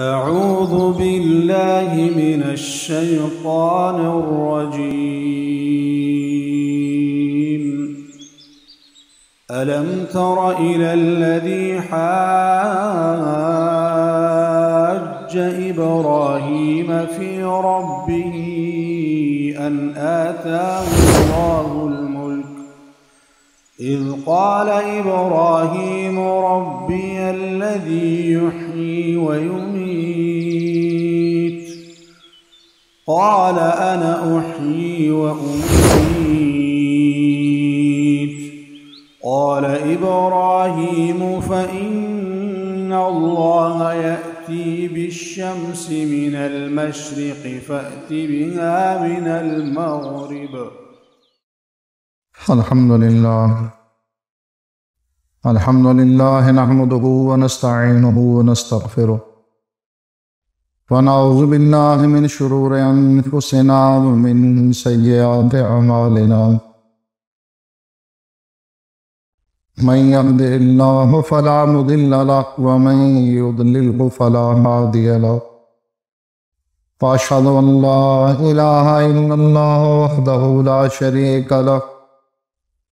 أعوذ بالله من الشيطان الرجيم ألم تر إلى الذي حاج إبراهيم في ربه أن آتاه الله الملك إذ قال إبراهيم ربي الذي يحيي ويميت قال أنا أحيي وأميت قال إبراهيم فإن الله يأتي بالشمس من المشرق فأت بها من المغرب الحمد لله الحمد لله نحمده ونستعينه ونستغفره ونعوذ بالله من شرور أنفسنا ومن سيئات أعمالنا من يهد الله فلا مضل له ومن يضلله فلا هادي له وأشهد أن لا إله إلا الله وحده لا شريك له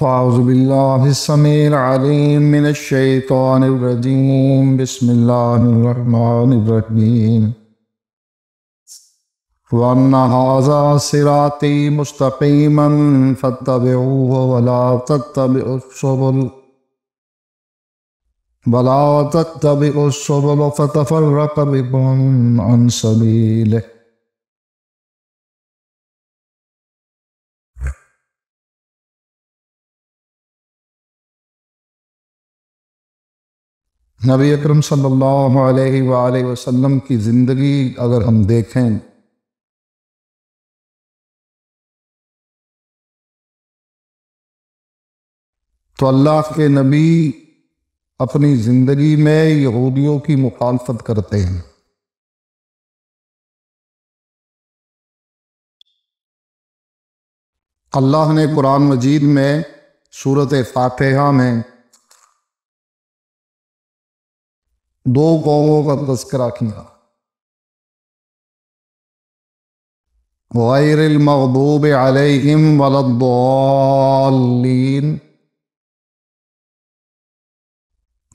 فأعوذ بالله السميع العليم من الشيطان الرجيم بسم الله الرحمن الرحيم وأن هذا صراطي مستقيما فاتبعوه ولا تتبعوا السبل ولا تتبعوا السبل فتفرق بكم عن سبيله नबी अकरम सल्लल्लाहु अलैहि वसल्लम की ज़िंदगी अगर हम देखें तो अल्लाह के नबी अपनी ज़िंदगी में यहूदियों की मुखालफत करते हैं अल्लाह ने कुरान मजीद में सूरत फातहा में दो कौमों का तस्करा किया गैर मकबूब अलैहिम वलद्दालीन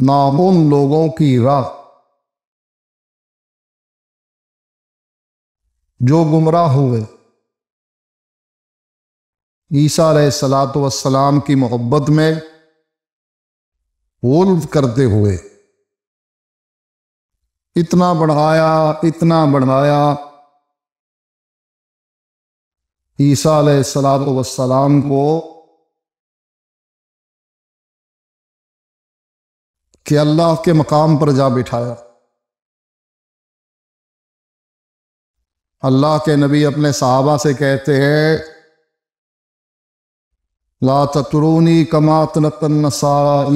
नाम उन लोगों की राह जो गुमराह हुए ईसा सलात वसलाम की मोहब्बत में वोल्व करते हुए इतना बढ़ाया इतना बढ़ाया ईसा सलाम को कि अल्लाह के मकाम पर जा बिठाया अल्लाह के नबी अपने साहबा से कहते हैं ला तुरूनी कमात तनतन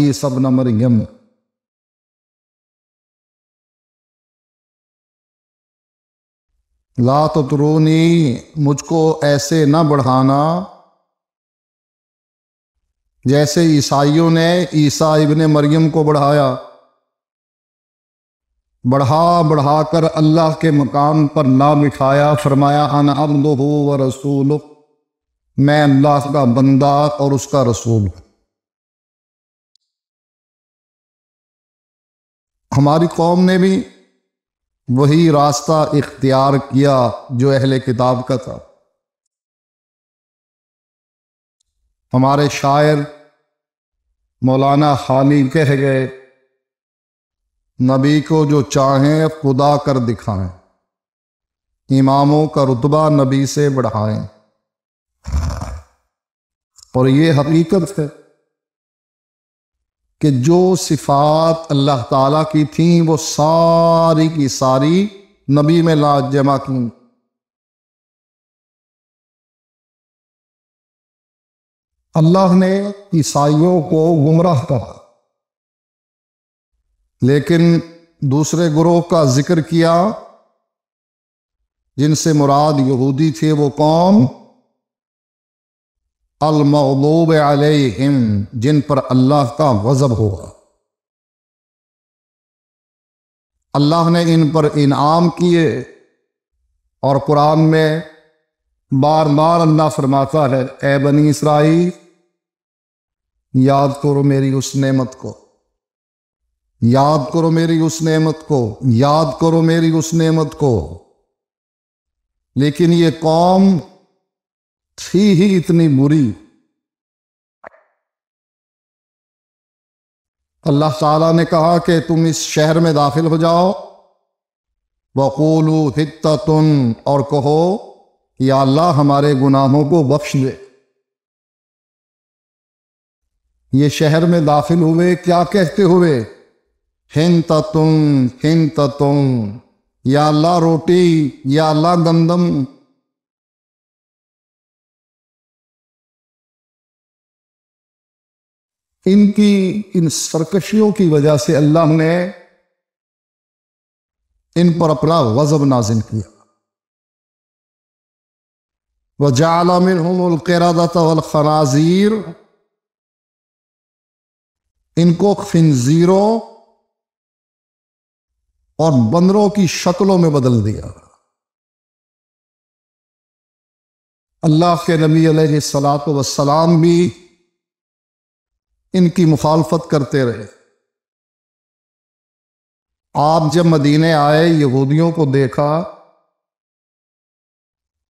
ई सब न मरियम लात तुरूनी मुझको ऐसे न बढ़ाना जैसे ईसाइयों ने ईसा इब्ने मरियम को बढ़ाया बढ़ा बढ़ा कर अल्लाह के मकाम पर ना मिठाया फरमाया अन हो व रसूल मैं अल्लाह का बंदा और उसका रसूल हूँ हमारी कौम ने भी वही रास्ता इख्तियार किया जो अहले किताब का था हमारे शायर मौलाना खानी कह गए नबी को जो चाहें खुदा कर दिखाएं इमामों का रुतबा नबी से बढ़ाएं और ये हकीकत है कि जो सिफात अल्लाह ताला की थी वो सारी की सारी नबी में लाज जमा की अल्लाह ने ईसाइयों को गुमराह कहा लेकिन दूसरे ग्रोह का जिक्र किया जिनसे मुराद यहूदी थे वो कौम अलमूब हिम जिन पर अल्लाह का गज़ब होगा अल्लाह ने इन पर इनाम किए और कुरान में बार बार अल्लाह फरमाता है ए बनी इसराइल याद करो मेरी उस नेमत को याद करो मेरी उस नेमत को याद करो मेरी उस नेमत को लेकिन ये कौम थी ही इतनी बुरी अल्लाह ताला ने कहा कि तुम इस शहर में दाखिल हो जाओ वकोलू तुम और कहो कि अल्लाह हमारे गुनाहों को बख्श दे ये शहर में दाखिल हुए क्या कहते हुए हिंत तुम हिंद तुम या अल्लाह रोटी या अल्लाह गंदम इनकी इन सरकशियों की वजह से अल्लाह ने इन पर अपना वजब नाजिन किया वजालामिनरादातवलखनाजीर इनको खिनजीरों और बंदरों की शक्लों में बदल दिया अल्लाह के नबी सलात वसलाम भी इनकी मुखालफत करते रहे आप जब मदीने आए यहूदियों को देखा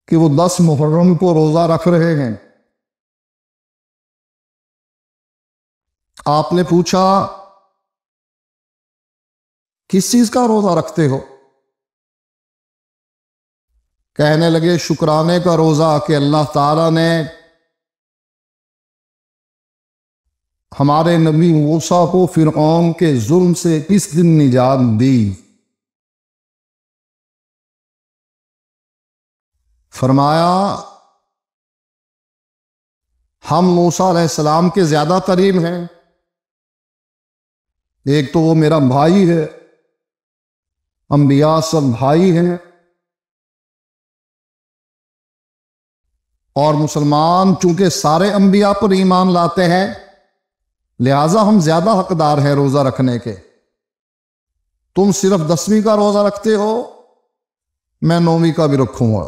कि वो दस मुहर्रम को रोज़ा रख रहे हैं आपने पूछा किस चीज़ का रोज़ा रखते हो कहने लगे शुक्राने का रोज़ा कि अल्लाह ताला ने हमारे नबी मूसा को फ़िरौन के जुल्म से किस दिन निजात दी फरमाया हम मूसा सलाम के ज़्यादा करीब हैं एक तो वो मेरा भाई है अम्बिया सब भाई हैं और मुसलमान चूंकि सारे अम्बिया पर ईमान लाते हैं लिहाजा हम ज्यादा हकदार हैं रोजा रखने के तुम सिर्फ दसवीं का रोजा रखते हो मैं नौवीं का भी रखूंगा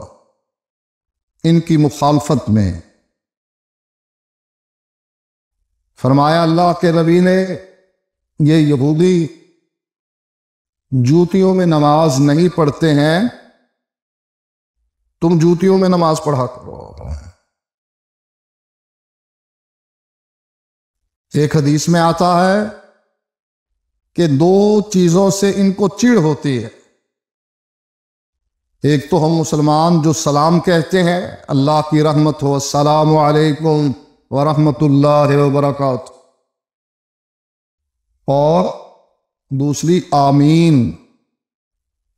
इनकी मुखालफत में फरमाया अल्लाह के रबी ने ये यहूदी जूतियों में नमाज नहीं पढ़ते हैं तुम जूतियों में नमाज पढ़ा करो एक हदीस में आता है कि दो चीज़ों से इनको चिड़ होती है एक तो हम मुसलमान जो सलाम कहते हैं अल्लाह की रहमत हो सलाम अलैकुम वरहमतुल्ला और दूसरी आमीन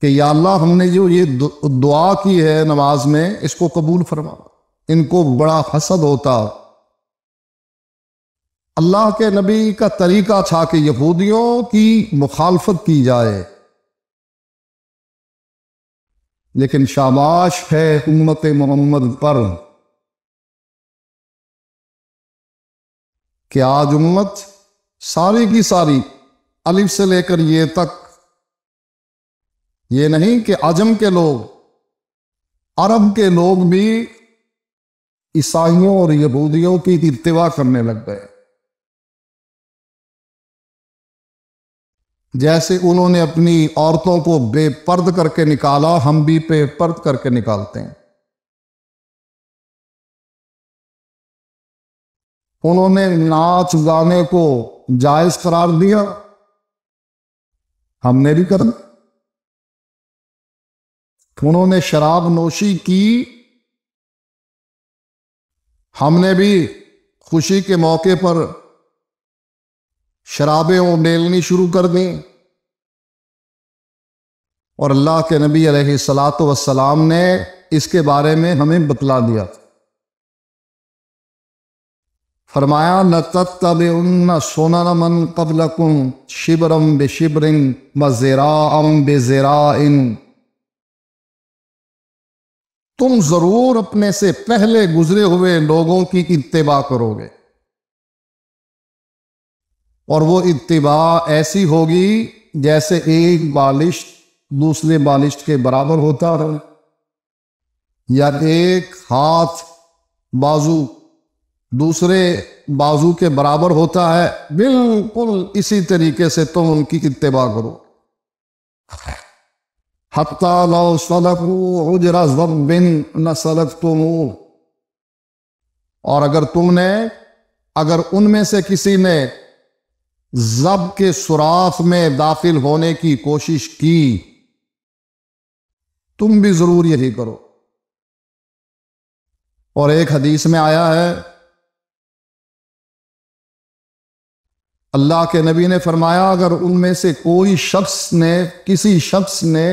कि या अल्लाह हमने जो ये दुआ की है नमाज में इसको कबूल फरमा इनको बड़ा हसद होता अल्लाह के नबी का तरीका था कि यहूदियों की मुखालफत की जाए लेकिन शाबाश है उम्मत मोहम्मद पर कि आज उम्मत सारी की सारी अलिफ से लेकर ये तक ये नहीं कि आजम के लोग अरब के लोग भी ईसाइयों और यहूदियों की इतवा करने लग गए जैसे उन्होंने अपनी औरतों को बेपर्द करके निकाला हम भी बेपर्द करके निकालते हैं उन्होंने नाच गाने को जायज करार दिया हमने भी कर उन्होंने शराब नोशी की हमने भी खुशी के मौके पर शराबें उंडेलनी शुरू कर दें और अल्लाह के नबी अलैहिस्सलात वसलाम ने इसके बारे में हमें बतला दिया फरमाया न तब न सोना न मन कबलकुम शिबरम बे शिबरिन व जेरा अम बे जेरा इन तुम जरूर अपने से पहले गुजरे हुए लोगों की इतबा करोगे और वो इतबा ऐसी होगी जैसे एक बालिश दूसरे बालिश के बराबर होता है या एक हाथ बाजू दूसरे बाजू के बराबर होता है बिल्कुल इसी तरीके से तुम उनकी इतबा करो हत्ता लो और अगर तुमने अगर उनमें से किसी ने जब के सुराख में दाखिल होने की कोशिश की तुम भी जरूर यही करो और एक हदीस में आया है अल्लाह के नबी ने फरमाया अगर उनमें से कोई शख्स ने किसी शख्स ने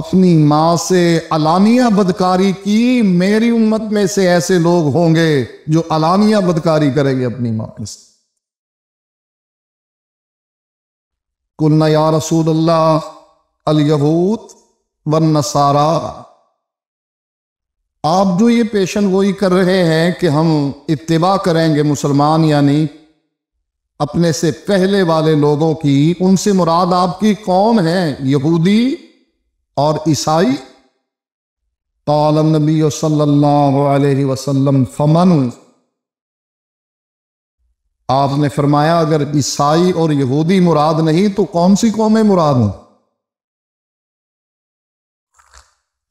अपनी माँ से अलानिया बदकारी की मेरी उम्मत में से ऐसे लोग होंगे जो अलानिया बदकारी करेंगे अपनी माँ से कुलना या रसूल अल्लाह अलयहूत व नसारा आप जो ये पेशन गोई कर रहे हैं कि हम इतवा करेंगे मुसलमान यानी अपने से पहले वाले लोगों की उनसे मुराद आपकी कौन है यहूदी और ईसाई तो आलम नबी सल्लल्लाहु अलैहि वसल्लम फमन आपने फरमाया अगर ईसाई और यहूदी मुराद नहीं तो कौन सी कौमें मुराद हैं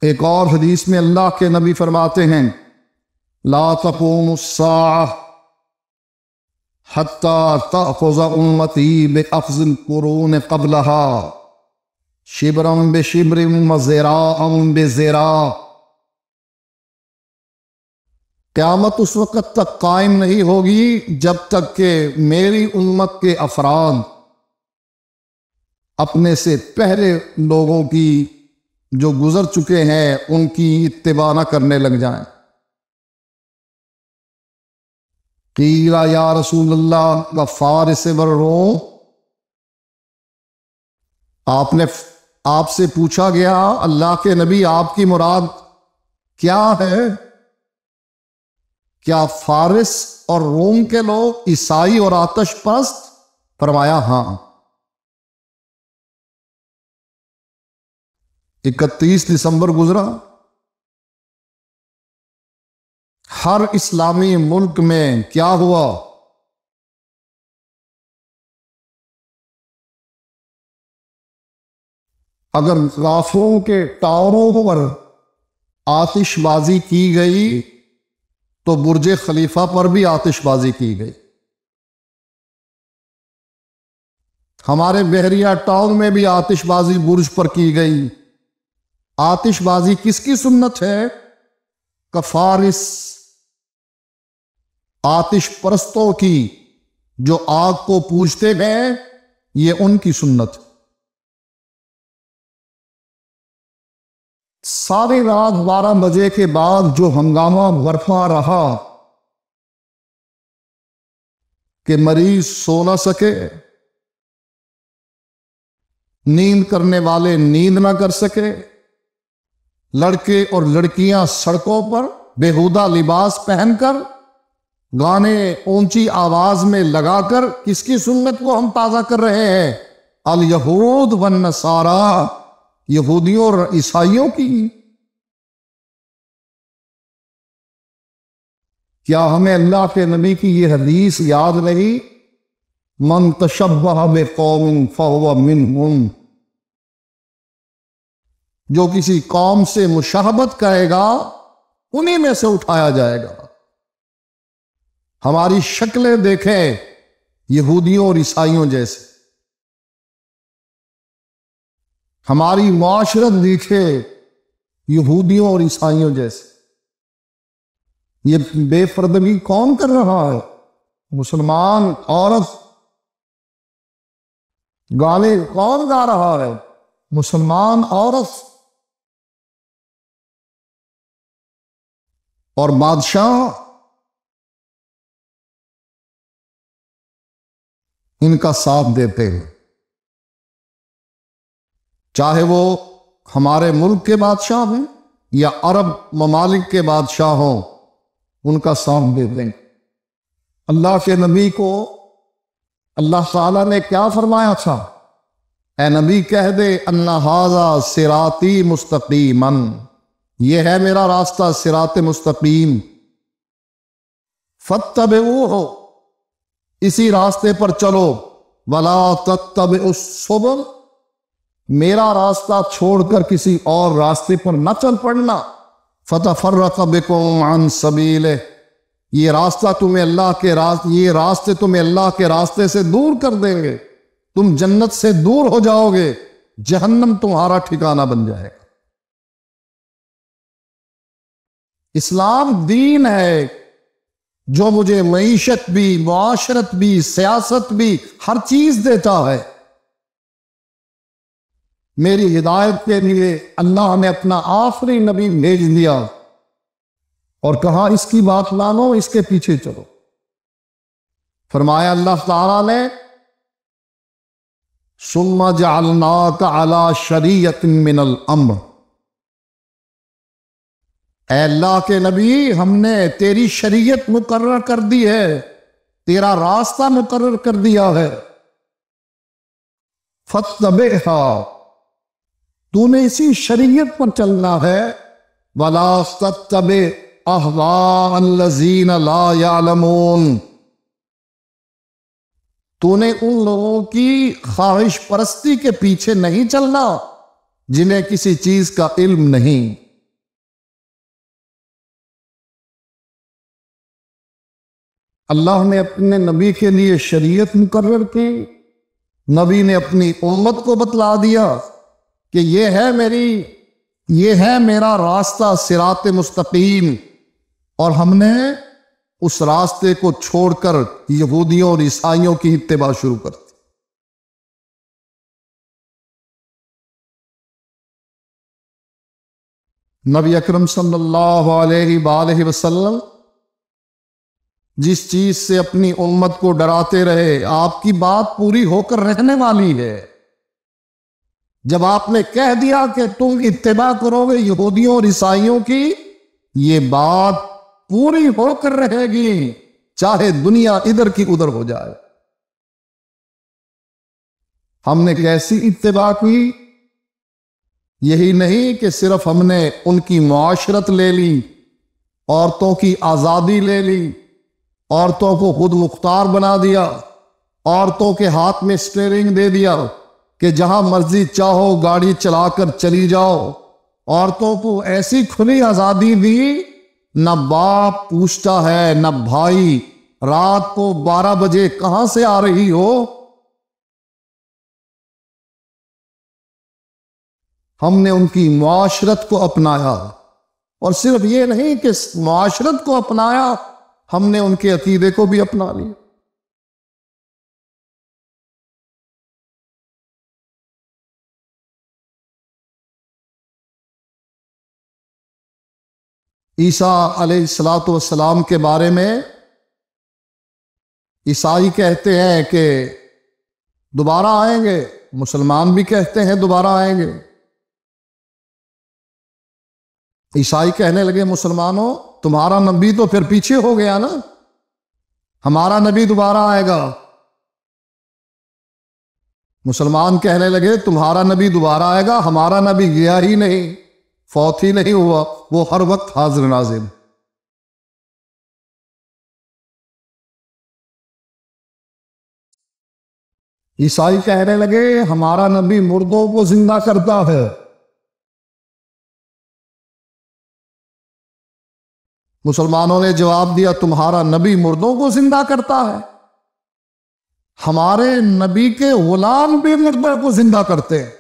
एक और हदीस में अल्लाह के नबी फरमाते हैं ला तपूम कुरून कबलहा शिबरम बे शिबरम जेरा अम बे जेरा क़्यामत उस वक़्त तक कायम नहीं होगी जब तक के मेरी उम्मत के अफराद अपने से पहले लोगों की जो गुज़र चुके हैं उनकी इतबा न करने लग जाए कीला या रसूल अल्लाह गफ़ार से रो आपने आपसे पूछा गया अल्लाह के नबी आपकी मुराद क्या है क्या फारिस और रोम के लोग ईसाई और आतश परस्त फरमाया हां इकतीस दिसंबर गुजरा हर इस्लामी मुल्क में क्या हुआ अगर गाफों के टावरों पर आतिशबाजी की गई तो बुरज खलीफा पर भी आतिशबाजी की गई हमारे बहरिया टाउन में भी आतिशबाजी बुर्ज पर की गई आतिशबाजी किसकी सुन्नत है कफारिस आतिश परस्तों की जो आग को पूजते हैं ये उनकी सुन्नत है सारी रात बारह बजे के बाद जो हंगामा बर्फा रहा कि मरीज सो ना सके नींद करने वाले नींद ना कर सके लड़के और लड़कियां सड़कों पर बेहुदा लिबास पहनकर गाने ऊंची आवाज में लगाकर किसकी सुन्नत को हम ताजा कर रहे हैं अल यहूद वन सारा यहूदियों और ईसाइयों की क्या हमें अल्लाह के नबी की यह हदीस याद नहीं मन तशब्बह बे कौम फिन जो किसी कौम से मुशहबत करेगा उन्हीं में से उठाया जाएगा हमारी शक्लें देखें यहूदियों और ईसाइयों जैसे हमारी माशरत दिखे यहूदियों और ईसाइयों जैसे ये बेफर्दगी कौन कर रहा है मुसलमान औरत गाले कौन गा रहा है मुसलमान औरत और बादशाह इनका साथ देते हैं चाहे वो हमारे मुल्क के बादशाह हैं या अरब ममालिक के बादशाह हों उनका साथ दे दें अल्लाह के नबी को अल्लाह ताला ने क्या फरमाया था ए नबी कह दे अन्नाजा सिराती मुस्तकीमन ये है मेरा रास्ता सिरात मुस्तकीम फतब हो इसी रास्ते पर चलो वला तब उस सुबह मेरा रास्ता छोड़कर किसी और रास्ते पर न चल पड़ना फतफर कबिकोन सबीले ये रास्ता तुम्हें अल्लाह के रास्ते ये रास्ते तुम्हें अल्लाह के रास्ते से दूर कर देंगे तुम जन्नत से दूर हो जाओगे जहन्नम तुम्हारा ठिकाना बन जाएगा इस्लाम दीन है जो मुझे मीशत भी मुआशरत भी सियासत भी हर चीज देता है मेरी हिदायत के लिए अल्लाह ने अपना आखिरी नबी भेज दिया और कहा इसकी बात मानो इसके पीछे चलो फरमाया अल्लाह तारा ने सुम्मा जालना का आला शरीयत मिनल अम्र अल्लाह के नबी हमने तेरी शरीयत मुकर्र कर दी है तेरा रास्ता मुकर्र कर दिया है फतबे तूने इसी शरीयत पर चलना है वला तूने उन लोगों की ख्वाहिश परस्ती के पीछे नहीं चलना जिन्हें किसी चीज का इल्म नहीं अल्लाह ने अपने नबी के लिए शरीयत मुकर्र की नबी ने अपनी उम्मत को बतला दिया कि ये है मेरी ये है मेरा रास्ता सिरात मुस्तकीम और हमने उस रास्ते को छोड़कर यहूदियों और ईसाइयों की इतबा शुरू कर दी नबी अकरम सल्लल्लाहु अलैहि वसल्लम जिस चीज से अपनी उम्मत को डराते रहे आपकी बात पूरी होकर रहने वाली है जब आपने कह दिया कि तुम इतबा करोगे यहूदियों और ईसाइयों की ये बात पूरी होकर रहेगी चाहे दुनिया इधर की उधर हो जाए हमने कैसी इतबा की यही नहीं कि सिर्फ हमने उनकी माशरत ले ली औरतों की आज़ादी ले ली औरतों को खुद मुख्तार बना दिया औरतों के हाथ में स्टेरिंग दे दिया कि जहां मर्जी चाहो गाड़ी चलाकर चली जाओ औरतों को ऐसी खुली आजादी दी न बाप पूछता है न भाई रात को 12 बजे कहां से आ रही हो हमने उनकी माशरत को अपनाया और सिर्फ ये नहीं कि माशरत को अपनाया हमने उनके अतीदे को भी अपना लिया ईसा सलाम के बारे में ईसाई कहते हैं कि दोबारा आएंगे मुसलमान भी कहते हैं दोबारा आएंगे ईसाई कहने लगे मुसलमानों तुम्हारा नबी तो फिर पीछे हो गया ना हमारा नबी दोबारा आएगा मुसलमान कहने लगे तुम्हारा नबी दोबारा आएगा हमारा नबी गया ही नहीं फौत ही नहीं हुआ वो हर वक्त हाजिर नाजिम ईसाई कहने लगे हमारा नबी मुर्दों को जिंदा करता है मुसलमानों ने जवाब दिया तुम्हारा नबी मुर्दों को जिंदा करता है हमारे नबी के गुलाम भी मुर्दों को जिंदा करते हैं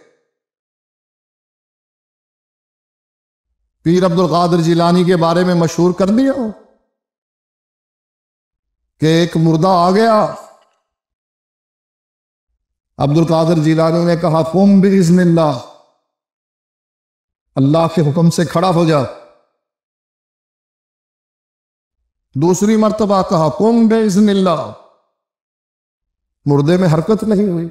पीर अब्दुल कादिर जिलानी के बारे में मशहूर कर दिया हो कि एक मुर्दा आ गया अब्दुल कादिर जिलानी ने कहा कुम भी इजनिल्ला अल्लाह के हुक्म से खड़ा हो जा दूसरी मरतबा कहा कुम बे इजनिल्ला मुर्दे में हरकत नहीं हुई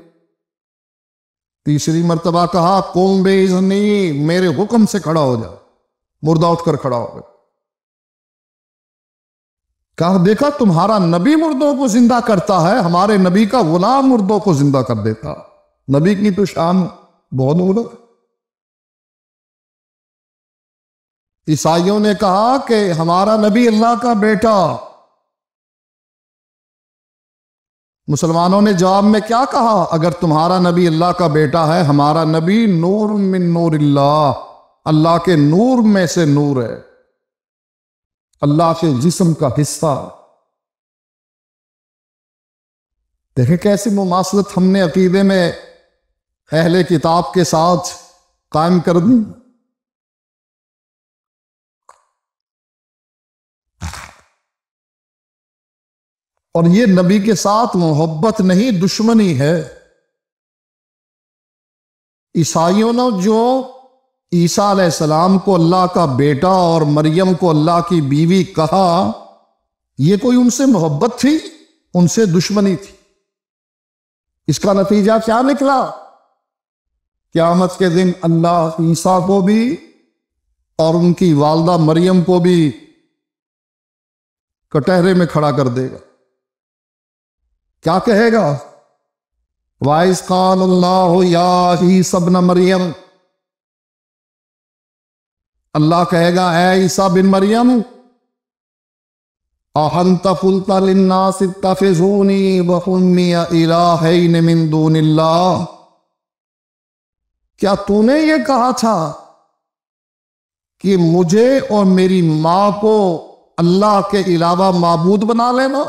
तीसरी मरतबा कहा कुम बे इजनी मेरे हुक्म से खड़ा हो जा मुर्दा उठकर खड़ा हो गया कहा देखा तुम्हारा नबी मुर्दों को जिंदा करता है हमारे नबी का गुलाम मुर्दों को जिंदा कर देता नबी की तो शान बहुत मुल्क ईसाइयों ने कहा कि हमारा नबी अल्लाह का बेटा मुसलमानों ने जवाब में क्या कहा अगर तुम्हारा नबी अल्लाह का बेटा है हमारा नबी नूर मिन नूर अल्लाह अल्लाह के नूर में से नूर है अल्लाह के जिस्म का हिस्सा देखें कैसी मुमासलत हमने अकीदे में अहले किताब के साथ कायम कर दी और ये नबी के साथ मोहब्बत नहीं दुश्मनी है ईसाइयों ने जो ईसा सलाम को अल्लाह का बेटा और मरियम को अल्लाह की बीवी कहा यह कोई उनसे मोहब्बत थी उनसे दुश्मनी थी इसका नतीजा क्या निकला क्यामत के दिन अल्लाह ईसा को भी और उनकी वालदा मरियम को भी कटहरे में खड़ा कर देगा क्या कहेगा वाइस खान अल्लाह या ही सबना मरियम अल्लाह कहेगा ए ईसा बिन मरियम अहंत फुलता क्या तूने ये कहा था कि मुझे और मेरी माँ को अल्लाह के अलावा मबूद बना लेना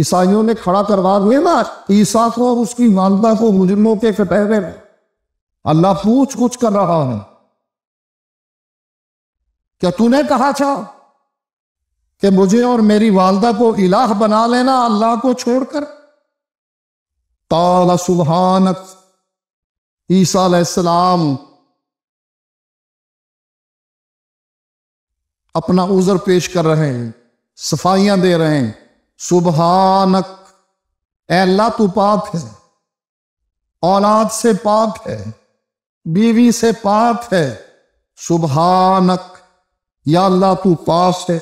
ईसाइयों ने खड़ा करवा ना ईसा को और उसकी मानता को मुजरमों के कटहरे में अल्लाह पूछ कुछ कर रहा है क्या तूने कहा था कि मुझे और मेरी वालदा को इलाह बना लेना अल्लाह को छोड़कर ताला सुबहानक ईसा अपना उजर पेश कर रहे हैं सफाइयां दे रहे हैं सुबहानक अल्लाह तू पाक है औलाद से पाक है बीवी से पाक है सुबहानक या अल्लाह तू पास है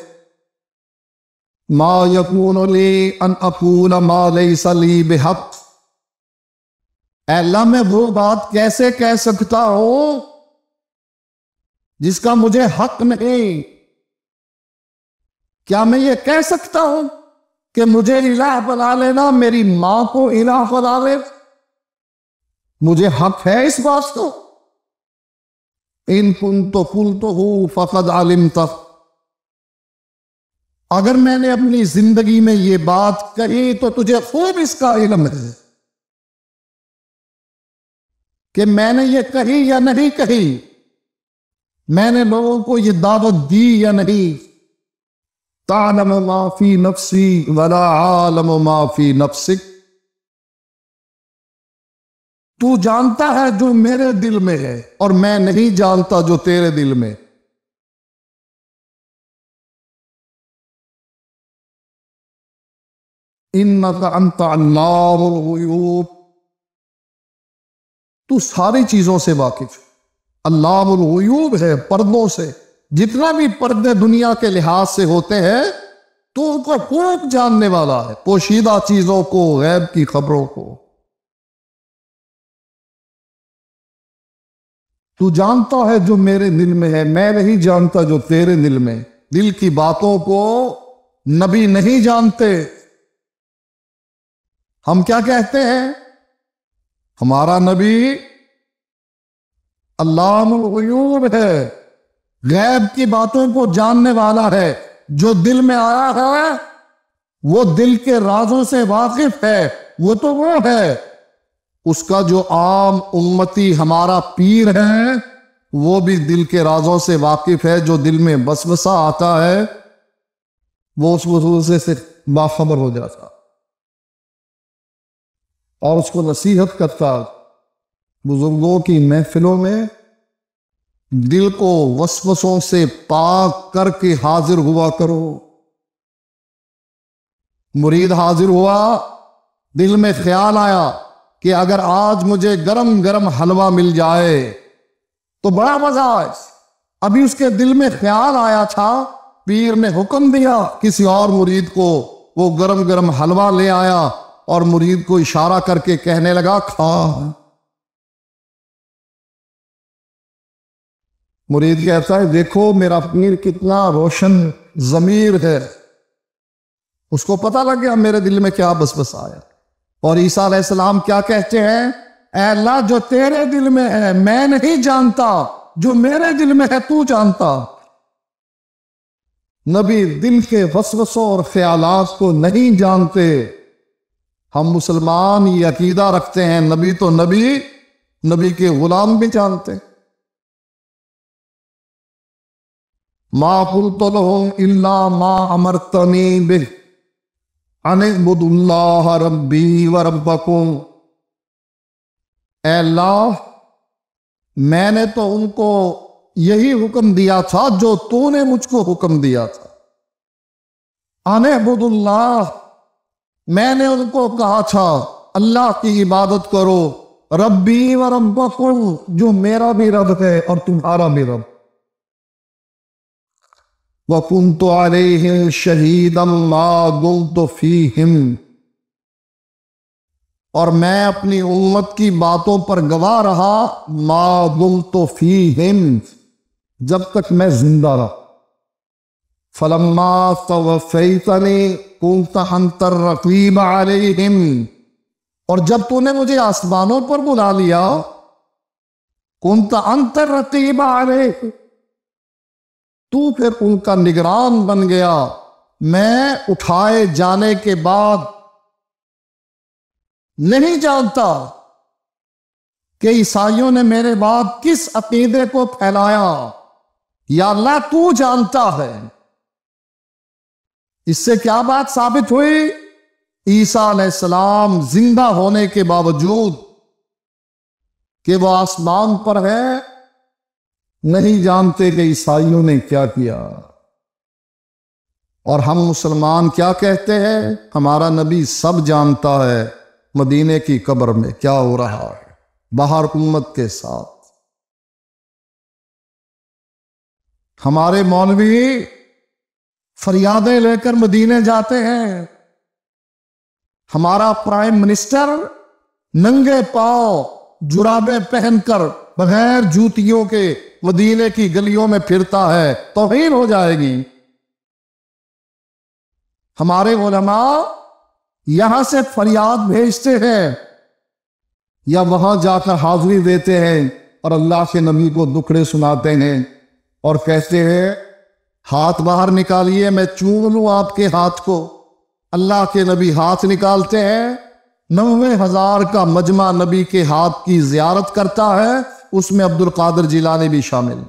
मा यकून अन अकून मा सली बेहक अल्लाह मैं वो बात कैसे कह सकता हूं जिसका मुझे हक नहीं क्या मैं ये कह सकता हूं कि मुझे इलाह बना लेना मेरी मां को इलाह बना ले मुझे हक है इस बात को इन कुन तो कुल तो हो फ़कद आलिम तक अगर मैंने अपनी जिंदगी में ये बात कही तो तुझे खूब इसका इलम है कि मैंने ये कही या नहीं कही मैंने लोगों को ये दावत दी या नहीं तालम माफी नफसी वाला आलम माफी नफसिक तू जानता है जो मेरे दिल में है और मैं नहीं जानता जो तेरे दिल में इन अंताब तू सारी चीजों से वाकिफ अल्लाहयूब है पर्दों से जितना भी पर्दे दुनिया के लिहाज से होते हैं तो उनको खूब जानने वाला है पोशीदा चीजों को गैब की खबरों को तू जानता है जो मेरे दिल में है मैं नहीं जानता जो तेरे दिल में दिल की बातों को नबी नहीं जानते हम क्या कहते हैं हमारा नबी अल्लाहयूब है गैब की बातों को जानने वाला है जो दिल में आया है वो दिल के राजों से वाकिफ है वो तो वो है उसका जो आम उम्मती हमारा पीर है वो भी दिल के राजों से वाकिफ है जो दिल में बसवसा आता है वो उस वसूसे से बाखबर हो जाता और उसको नसीहत करता बुजुर्गों की महफिलों में दिल को वसवसों से पाक करके हाजिर हुआ करो मुरीद हाजिर हुआ दिल में ख्याल आया कि अगर आज मुझे गरम गरम हलवा मिल जाए तो बड़ा मजा आए अभी उसके दिल में ख्याल आया था पीर ने हुक्म दिया किसी और मुरीद को वो गरम गरम हलवा ले आया और मुरीद को इशारा करके कहने लगा खा मुरीद कहता है देखो मेरा पीर कितना रोशन जमीर है उसको पता लग गया मेरे दिल में क्या बस बस आया और ईसा सलाम क्या कहते हैं अल्लाह जो तेरे दिल में है मैं नहीं जानता जो मेरे दिल में है तू जानता नबी दिल के वसवसों और ख्यालात को नहीं जानते हम मुसलमान ये अकीदा रखते हैं नबी तो नबी नबी के गुलाम भी जानते माँ पुल तो लो मा माँ तनी बिह अनबुदुल्लाह मैंने तो उनको यही हुक्म दिया था जो तूने मुझको हुक्म दिया था अनबुदुल्लाह मैंने उनको कहा था अल्लाह की इबादत करो रब्बी व रब्बकुम जो मेरा भी रब है और तुम्हारा भी रब वकुन तो आल शहीद अल्लाह तो फ़ीहिम और मैं अपनी उम्मत की बातों पर गवाह रहा मा दुम तो फ़ी हिम जब तक मैं जिंदा रहा फलम्मा और जब तूने मुझे आसमानों पर बुला लिया कुंत अंतर रकीब रहे तू फिर उनका निगरान बन गया मैं उठाए जाने के बाद नहीं जानता कि ईसाइयों ने मेरे बाद किस अकीदे को फैलाया या अल्लाह तू जानता है इससे क्या बात साबित हुई ईसा सलाम जिंदा होने के बावजूद कि वो आसमान पर है नहीं जानते कि ईसाइयों ने क्या किया और हम मुसलमान क्या कहते हैं हमारा नबी सब जानता है मदीने की कब्र में क्या हो रहा है बाहर उम्मत के साथ हमारे मौलवी फरियादें लेकर मदीने जाते हैं हमारा प्राइम मिनिस्टर नंगे पाओ जुराबे पहनकर बगैर जूतियों के मदीने की गलियों में फिरता है तोहीन हो जाएगी हमारे ओलमा यहां से फरियाद भेजते हैं या वहां जाकर हाजिरी देते हैं और अल्लाह के नबी को दुखड़े सुनाते हैं और कहते हैं हाथ बाहर निकालिए मैं चूम लू आपके हाथ को अल्लाह के नबी हाथ निकालते हैं नवे हजार का मजमा नबी के हाथ की जियारत करता है उसमें अब्दुल कादर जिलानी भी शामिल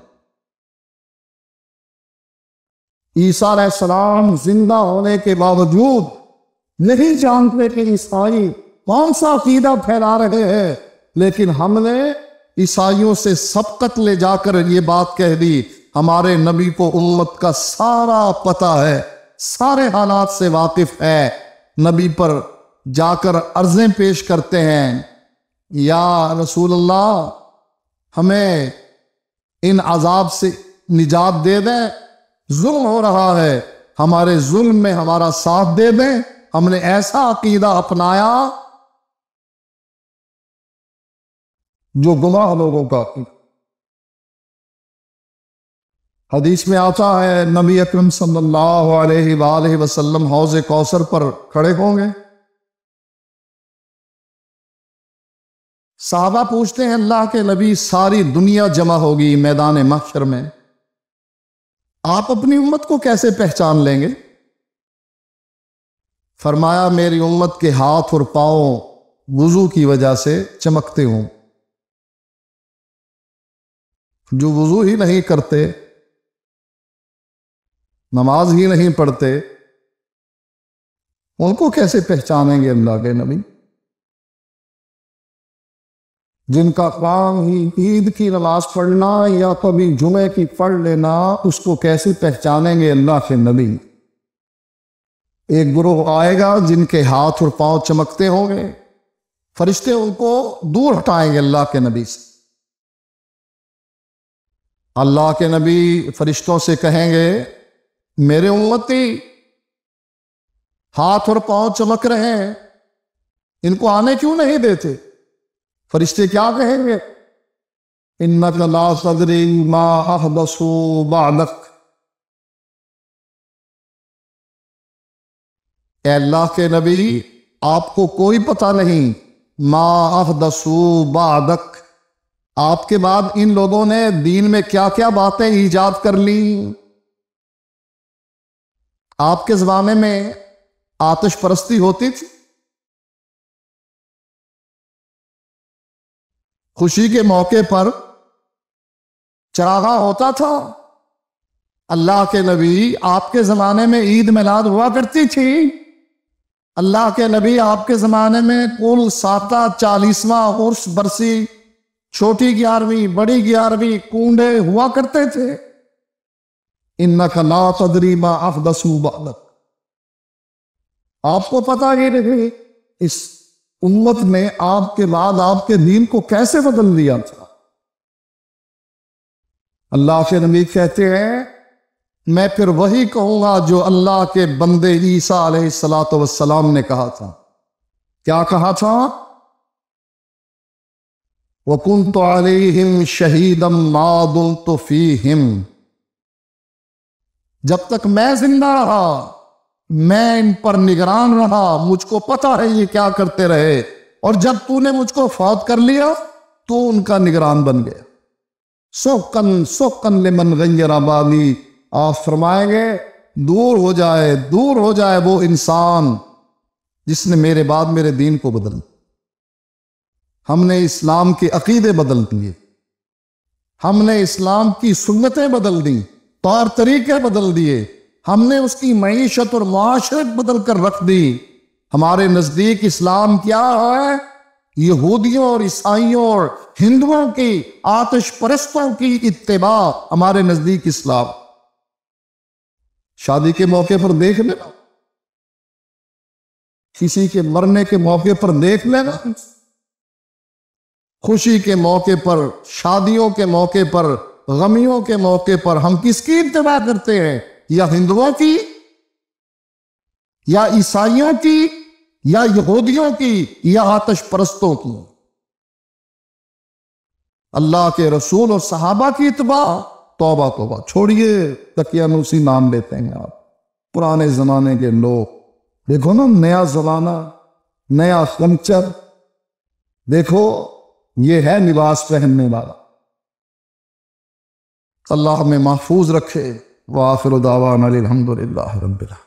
ईसा सलाम जिंदा होने के बावजूद नहीं जानते कि ईसाई कौन सा अकीदा फैला रहे हैं लेकिन हमने ईसाइयों से सबकत ले जाकर ये बात कह दी हमारे नबी को उम्मत का सारा पता है सारे हालात से वाकिफ है नबी पर जाकर अर्जें पेश करते हैं या रसूल अल्लाह हमें इन अजाब से निजात दे दें जुल्म हो रहा है हमारे जुल्म में हमारा साथ दे दें हमने ऐसा अकीदा अपनाया जो गुमराह लोगों का हदीस में आता है नबी अकरम सल्लल्लाहु अलैहि वसल्लम हौज कौसर पर खड़े होंगे साहबा पूछते हैं अल्लाह के नबी सारी दुनिया जमा होगी मैदान मक्षर में आप अपनी उम्मत को कैसे पहचान लेंगे फरमाया मेरी उम्मत के हाथ और पाओ वजू की वजह से चमकते हों जो वजू ही नहीं करते नमाज ही नहीं पढ़ते उनको कैसे पहचानेंगे अल्लाह के नबी जिनका काम ही ईद की नमाज पढ़ना या कभी जुमे की पढ़ लेना उसको कैसे पहचानेंगे अल्लाह के नबी एक ग्रोह आएगा जिनके हाथ और पांव चमकते होंगे फरिश्ते उनको दूर हटाएंगे अल्लाह के नबी से अल्लाह के नबी फरिश्तों से कहेंगे मेरे उम्मती हाथ और पांव चमक रहे हैं इनको आने क्यों नहीं देते फरिश्ते क्या कहेंगे बालक अल्लाह के नबी आपको कोई पता नहीं मा अहदसू बादक आपके बाद इन लोगों ने दीन में क्या क्या बातें ईजाद कर ली आपके जमाने में आतिश परस्ती होती थी खुशी के मौके पर चरागा होता था अल्लाह के नबी आपके ज़माने में ईद मिलाद हुआ करती थी अल्लाह के नबी आपके ज़माने में कुल साता चालीसवा उर्स बरसी छोटी ग्यारहवीं बड़ी ग्यारहवीं कूडे हुआ करते थे इन नखला तदरीमा बालक आपको पता ही नहीं इस उम्मत ने आपके बाद आपके दीन को कैसे बदल दिया था अल्लाह के नबी कहते हैं मैं फिर वही कहूंगा जो अल्लाह के बंदे ईसा सलात वसलाम ने कहा था क्या कहा था वकुन तो हिम शहीदम मादुल तो फी हिम जब तक मैं जिंदा रहा मैं इन पर निगरान रहा मुझको पता है ये क्या करते रहे और जब तूने मुझको फौत कर लिया तो उनका निगरान बन गया सोकन सोकन ले मन गंजराबादी आप फरमाएंगे दूर हो जाए दूर हो जाए वो इंसान जिसने मेरे बाद मेरे दीन को बदल हमने इस्लाम के अकीदे बदल दिए हमने इस्लाम की सुन्नतें बदल दी तौर तरीके बदल दिए हमने उसकी मीशत और माशरत बदल कर रख दी हमारे नज़दीक इस्लाम क्या है यहूदियों और ईसाइयों और हिंदुओं की आतश परस्तों की इतबा हमारे नज़दीक इस्लाम शादी के मौके पर देख लेना किसी के मरने के मौके पर देख लेना खुशी के मौके पर शादियों के मौके पर गमियों के मौके पर हम किसकी इंतबा करते हैं या हिंदुओं की या ईसाइयों की या यहूदियों की या आतश परस्तों की अल्लाह के रसूल और सहाबा की इतबा तोबा तोबा छोड़िए तकियानुसी नाम लेते हैं आप पुराने जमाने के लोग देखो ना नया जमाना नया कल्चर देखो ये है निवास पहनने वाला अल्लाह हमें महफूज रखे वाफिर दावान अलहमदिल्ला रबिला